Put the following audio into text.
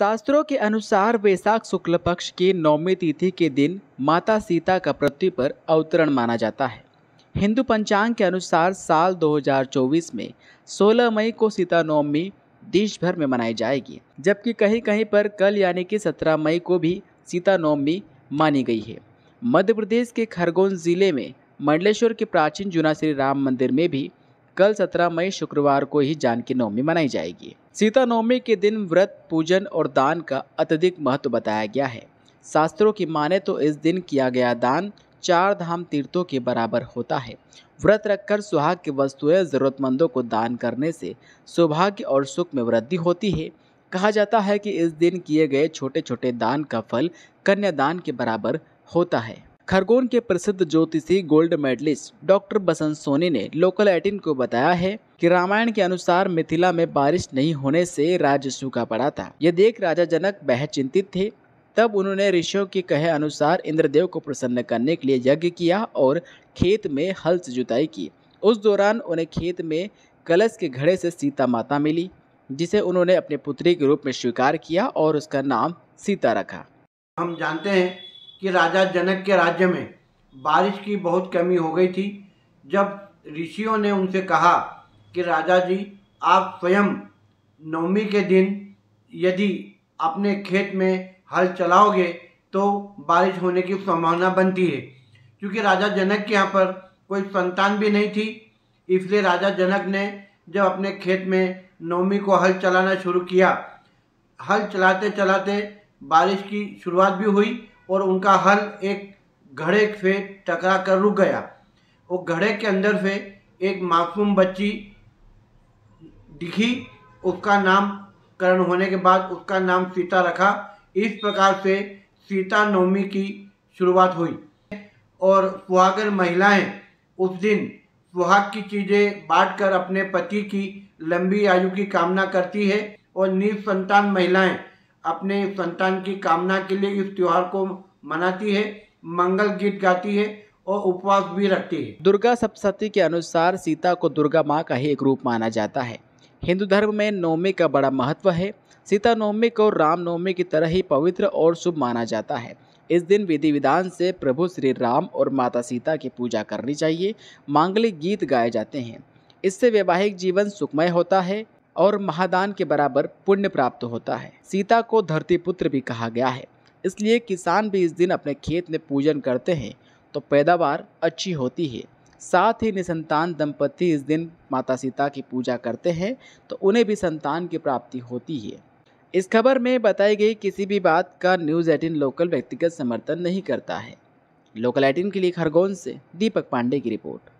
शास्त्रों के अनुसार वैशाख शुक्ल पक्ष की नौमी तिथि के दिन माता सीता का पृथ्वी पर अवतरण माना जाता है हिंदू पंचांग के अनुसार साल 2024 में 16 मई को सीता नवमी देश भर में मनाई जाएगी जबकि कहीं कहीं पर कल यानी कि 17 मई को भी सीता नवमी मानी गई है मध्य प्रदेश के खरगोन जिले में मंडलेश्वर के प्राचीन जुना श्री राम मंदिर में भी कल 17 मई शुक्रवार को ही जानकी नवमी मनाई जाएगी सीता नवमी के दिन व्रत पूजन और दान का अत्यधिक महत्व बताया गया है शास्त्रों की माने तो इस दिन किया गया दान चार धाम तीर्थों के बराबर होता है व्रत रखकर सुहाग की वस्तुएं जरूरतमंदों को दान करने से सौभाग्य और सुख में वृद्धि होती है कहा जाता है कि इस दिन किए गए छोटे छोटे दान का फल कन्यादान के बराबर होता है खरगोन के प्रसिद्ध ज्योतिषी gold medalist doctor Basant Soni ने लोकल एटीन को बताया है कि रामायण के अनुसार मिथिला में बारिश नहीं होने से राज्य सूखा पड़ा था ये देख राजा जनक बह चिंतित थे तब उन्होंने ऋषियों के कहे अनुसार इंद्रदेव को प्रसन्न करने के लिए यज्ञ किया और खेत में हल से जुताई की उस दौरान उन्हें खेत में कलश के घड़े से सीता माता मिली जिसे उन्होंने अपने पुत्री के रूप में स्वीकार किया और उसका नाम सीता रखा हम जानते हैं कि राजा जनक के राज्य में बारिश की बहुत कमी हो गई थी जब ऋषियों ने उनसे कहा कि राजा जी आप स्वयं नवमी के दिन यदि अपने खेत में हल चलाओगे तो बारिश होने की संभावना बनती है क्योंकि राजा जनक के यहाँ पर कोई संतान भी नहीं थी इसलिए राजा जनक ने जब अपने खेत में नवमी को हल चलाना शुरू किया हल चलाते चलाते बारिश की शुरुआत भी हुई और उनका हल एक घड़े से टकरा कर रुक गया वो घड़े के अंदर से एक मासूम बच्ची दिखी उसका नामकरण होने के बाद उसका नाम सीता रखा इस प्रकार से सीता नवमी की शुरुआत हुई और सुहागर महिलाएं उस दिन सुहाग की चीज़ें बांटकर अपने पति की लंबी आयु की कामना करती है और निज संतान महिलाएं अपने संतान की कामना के लिए इस त्यौहार को मनाती है मंगल गीत गाती है और उपवास भी रखती है दुर्गा सप्तशती के अनुसार सीता को दुर्गा माँ का ही एक रूप माना जाता है हिंदू धर्म में नवमी का बड़ा महत्व है सीता नवमी को राम नवमी की तरह ही पवित्र और शुभ माना जाता है इस दिन विधि विधान से प्रभु श्री राम और माता सीता की पूजा करनी चाहिए मांगलिक गीत गाए जाते हैं इससे वैवाहिक जीवन सुखमय होता है और महादान के बराबर पुण्य प्राप्त होता है सीता को धरती पुत्र भी कहा गया है इसलिए किसान भी इस दिन अपने खेत में पूजन करते हैं तो पैदावार अच्छी होती है साथ ही निसंतान दंपति इस दिन माता सीता की पूजा करते हैं तो उन्हें भी संतान की प्राप्ति होती है इस खबर में बताई गई किसी भी बात का न्यूज़ एटीन लोकल व्यक्तिगत समर्थन नहीं करता है लोकल एटीन के लिए खरगोन से दीपक पांडे की रिपोर्ट